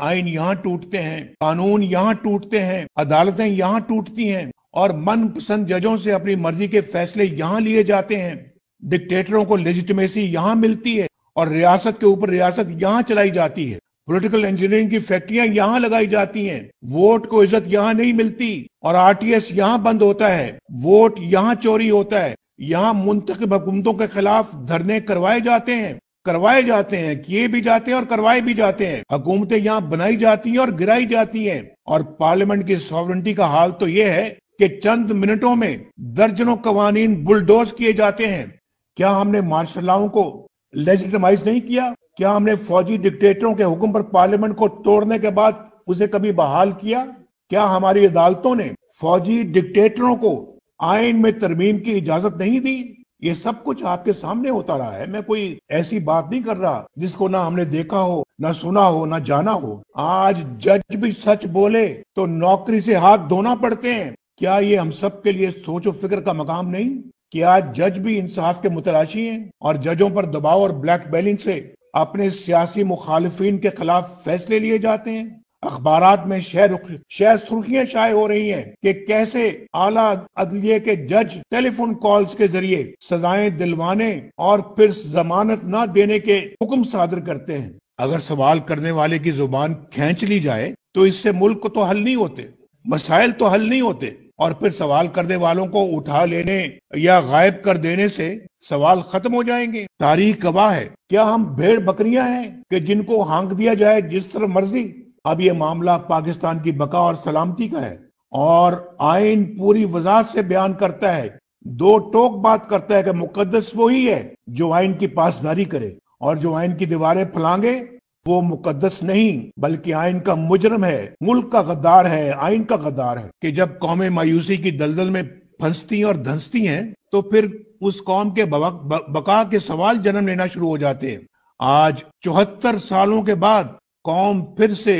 आइन यहाँ टूटते हैं कानून यहाँ टूटते हैं अदालतें यहाँ टूटती हैं और मन पसंद जजों से अपनी मर्जी के फैसले यहाँ लिए जाते हैं डिक्टेटरों को लेजिटिमेसी यहाँ मिलती है और रियासत के ऊपर रियासत यहाँ चलाई जाती है पॉलिटिकल इंजीनियरिंग की फैक्ट्रियां यहाँ लगाई जाती हैं वोट को इज्जत यहाँ नहीं मिलती और आरटीएस यहाँ बंद होता है वोट यहाँ चोरी होता है यहाँ मुंतब हुकूमतों के खिलाफ धरने करवाए जाते हैं करवाए जाते हैं किए भी जाते हैं और करवाए भी जाते हैं हुकूमतें यहाँ बनाई जाती हैं और गिराई जाती हैं और पार्लियामेंट की सॉवरेंटी का हाल तो ये है कि चंद मिनटों में दर्जनों कवानीन बुलडोज किए जाते हैं क्या हमने मार्शल को लेजिटमाइज नहीं किया क्या हमने फौजी डिक्टेटरों के हुक्म पर पार्लियामेंट को तोड़ने के बाद उसे कभी बहाल किया क्या हमारी अदालतों ने फौजी डिक्टेटरों को आयन में तरमीम की इजाजत नहीं दी ये सब कुछ आपके सामने होता रहा है मैं कोई ऐसी बात नहीं कर रहा जिसको ना हमने देखा हो ना सुना हो ना जाना हो आज जज भी सच बोले तो नौकरी से हाथ धोना पड़ते हैं क्या ये हम सब के लिए सोचो फिक्र का मकाम नहीं कि आज जज भी इंसाफ के मुतलाशी हैं और जजों पर दबाव और ब्लैक बेलिंग से अपने सियासी मुखालफन के खिलाफ फैसले लिए जाते हैं अखबार में शहर शह सुर्खियां शाये हो रही हैं कि कैसे आला अदलिये के जज टेलीफोन कॉल्स के जरिए सजाएं दिलवाने और फिर जमानत न देने के हुक्म सादर करते हैं अगर सवाल करने वाले की जुबान खींच ली जाए तो इससे मुल्क को तो हल नहीं होते मसाइल तो हल नहीं होते और फिर सवाल करने वालों को उठा लेने या गायब कर देने से सवाल खत्म हो जाएंगे तारीख गवाह है क्या हम भेड़ बकरियां हैं कि जिनको हांक दिया जाए जिस तरह मर्जी આ ભીય મામલા પાકિસ્તાન કી બકા ઓર સલામતી કા હે ઓર આયન પૂરી વઝાહ સે બયાન કરતા હે દો ટૉક બાત કરતા હે કે મુકદ્દસ વોહી હે જો આયન કે પાસ ધારી કરે ઓર જો આયન કી દિવારે પલાંગે વો મુકદ્દસ નહીં બલકી આયન કા મુજ્રમ હે મુલક કા ગદદાર હે આયન કા ગદદાર હે કે જબ કૌમે مایૂસી કી દળદળ મેં ફંસતી હૈ ઓર ધંસતી હૈ તો ફિર ઉસ કૌમ કે બકા કે સવાલ જન્મ લેના શુરૂ હો જાતે હે આજ 74 સાલો કે બાદ कौम फिर से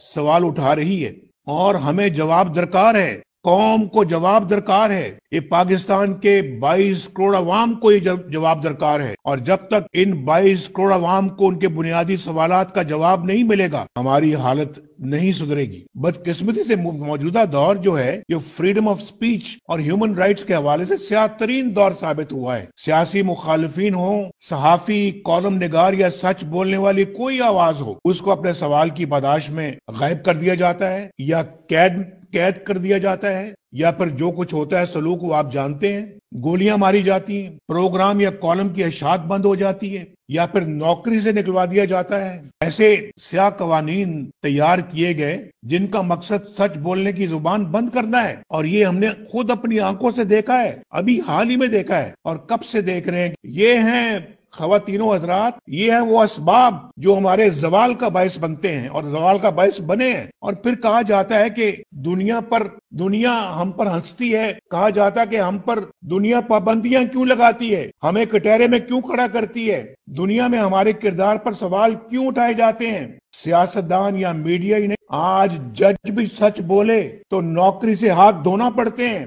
सवाल उठा रही है और हमें जवाब दरकार है कौम को जवाब दरकार है ये पाकिस्तान के 22 करोड़ अवाम को ये जवाब दरकार है और जब तक इन 22 करोड़ अवाम को उनके बुनियादी सवाल का जवाब नहीं मिलेगा हमारी हालत नहीं सुधरेगी बदकिस्मती से मौजूदा दौर जो है ये फ्रीडम ऑफ स्पीच और ह्यूमन राइट्स के हवाले से सियात तरीन दौर साबित हुआ है सियासी मुखालफी हो सहाफी कॉलम निगार या सच बोलने वाली कोई आवाज हो उसको अपने सवाल की बदाश में गायब कर दिया जाता है या कैद कैद कर दिया जाता है या फिर जो कुछ होता है सलूक वो आप जानते हैं गोलियां मारी जाती हैं प्रोग्राम या कॉलम की अशात बंद हो जाती है या फिर नौकरी से निकलवा दिया जाता है ऐसे स्या कवानीन तैयार किए गए जिनका मकसद सच बोलने की जुबान बंद करना है और ये हमने खुद अपनी आंखों से देखा है अभी हाल ही में देखा है और कब से देख रहे हैं ये हैं खातिनों हजरात ये है वो इसबाब जो हमारे जवाल का बायस बनते हैं और जवाल का बायस बने हैं और फिर कहा जाता है कि दुनिया पर दुनिया हम पर हंसती है कहा जाता है कि हम पर दुनिया पाबंदियां क्यों लगाती है हमें कटहरे में क्यों खड़ा करती है दुनिया में हमारे किरदार पर सवाल क्यों उठाए जाते हैं सियासतदान या मीडिया ही नहीं आज जज भी सच बोले तो नौकरी से हाथ धोना पड़ते हैं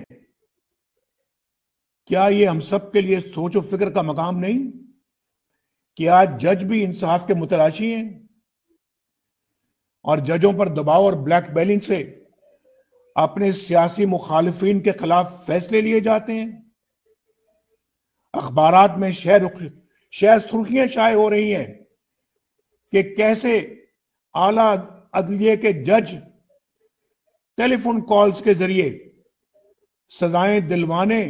क्या ये हम सब के लिए सोचो फिक्र का मकाम नहीं कि आज जज भी इंसाफ के मुतलाशी हैं और जजों पर दबाव और ब्लैक बेलिंग से अपने सियासी मुखालफन के खिलाफ फैसले लिए जाते हैं अखबार में शहर शहर सुर्खियां शाये हो रही हैं कि कैसे आला अदलिए के जज टेलीफोन कॉल्स के जरिए सजाएं दिलवाने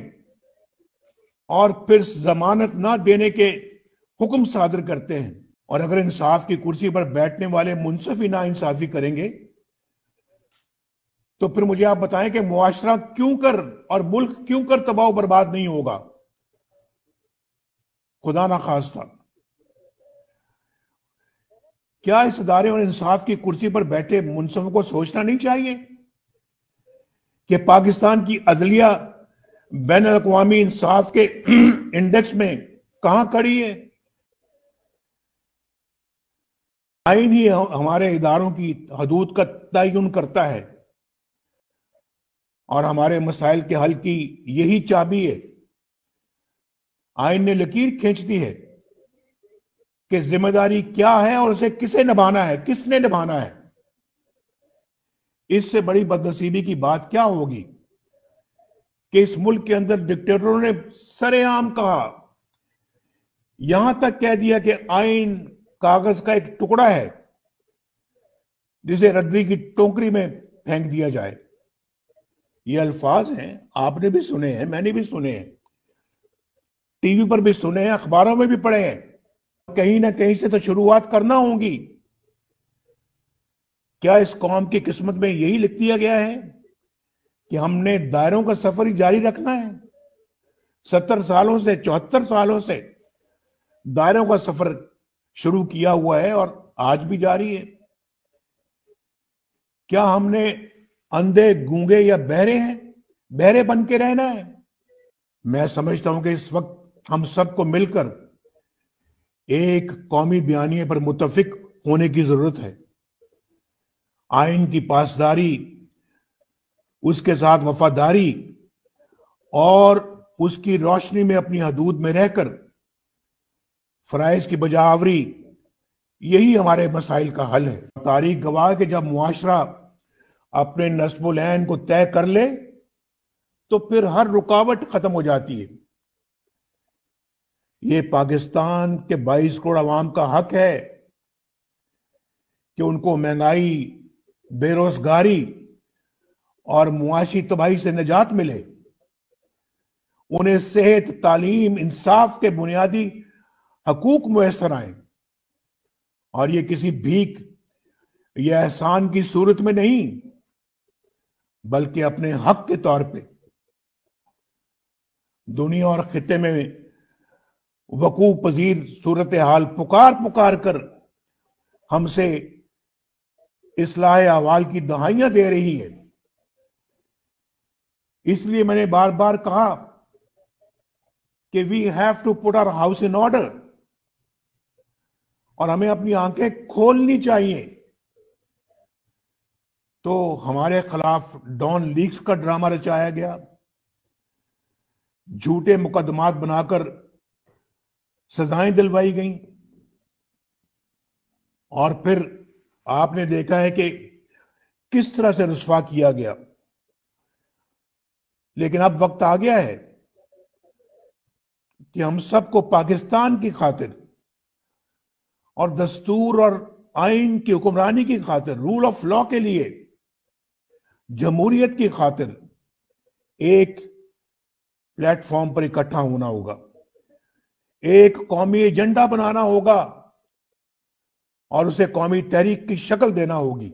और फिर जमानत ना देने के हुक्म सादर करते हैं और अगर इंसाफ की कुर्सी पर बैठने वाले मुनसफी ना इंसाफी करेंगे तो फिर मुझे आप बताएं कि मुआशरा क्यों कर और मुल्क क्यों कर तबाह बर्बाद नहीं होगा खुदा ना खास था क्या इस अदारे और इंसाफ की कुर्सी पर बैठे मुनसफ को सोचना नहीं चाहिए कि पाकिस्तान की अदलिया बैन अवी इंसाफ के इंडेक्स में कहां खड़ी है आईन ही हमारे इदारों की हदूद का तयन करता है और हमारे मसाइल के हल की यही चाबी है आइन ने लकीर खींच दी है कि जिम्मेदारी क्या है और उसे किसे निभाना है किसने निभाना है इससे बड़ी बदनसीबी की बात क्या होगी कि इस मुल्क के अंदर डिक्टेटरों ने सरेआम कहा यहां तक कह दिया कि आइन कागज का एक टुकड़ा है जिसे रद्दी की टोकरी में फेंक दिया जाए ये अल्फाज हैं आपने भी सुने हैं मैंने भी सुने हैं टीवी पर भी सुने हैं अखबारों में भी पढ़े हैं कहीं ना कहीं से तो शुरुआत करना होगी क्या इस कौम की किस्मत में यही लिख दिया गया है कि हमने दायरों का सफर ही जारी रखना है सत्तर सालों से चौहत्तर सालों से दायरों का सफर शुरू किया हुआ है और आज भी जारी है क्या हमने अंधे गूंगे या बहरे हैं बहरे बन के रहना है मैं समझता हूं कि इस वक्त हम सबको मिलकर एक कौमी बयानी पर मुतफिक होने की जरूरत है आइन की पासदारी उसके साथ वफादारी और उसकी रोशनी में अपनी हदूद में रहकर फ़राइज की बजावरी यही हमारे मसाइल का हल है तारीख गवाह के जब मुआरा अपने नस्बुलैन को तय कर ले तो फिर हर रुकावट खत्म हो जाती है ये पाकिस्तान के 22 करोड़ आवाम का हक है कि उनको महंगाई बेरोजगारी और मुआशी तबाही से निजात मिले उन्हें सेहत तालीम इंसाफ के बुनियादी हकूक मैसर आए और ये किसी भीख या एहसान की सूरत में नहीं बल्कि अपने हक के तौर पे दुनिया और खिते में वकूफ पजीर सूरत हाल पुकार पुकार कर हमसे इसलाह अहवाल की दहाइयां दे रही है इसलिए मैंने बार बार कहा कि we have to put our house in order और हमें अपनी आंखें खोलनी चाहिए तो हमारे खिलाफ डॉन लीक्स का ड्रामा रचाया गया झूठे मुकदमात बनाकर सजाएं दिलवाई गई और फिर आपने देखा है कि किस तरह से रुसवा किया गया लेकिन अब वक्त आ गया है कि हम सबको पाकिस्तान की खातिर और दस्तूर और आइन की हुक्मरानी की खातिर रूल ऑफ लॉ के लिए जमहूरियत की खातिर एक प्लेटफॉर्म पर इकट्ठा होना होगा एक कौमी एजेंडा बनाना होगा और उसे कौमी तहरीक की शक्ल देना होगी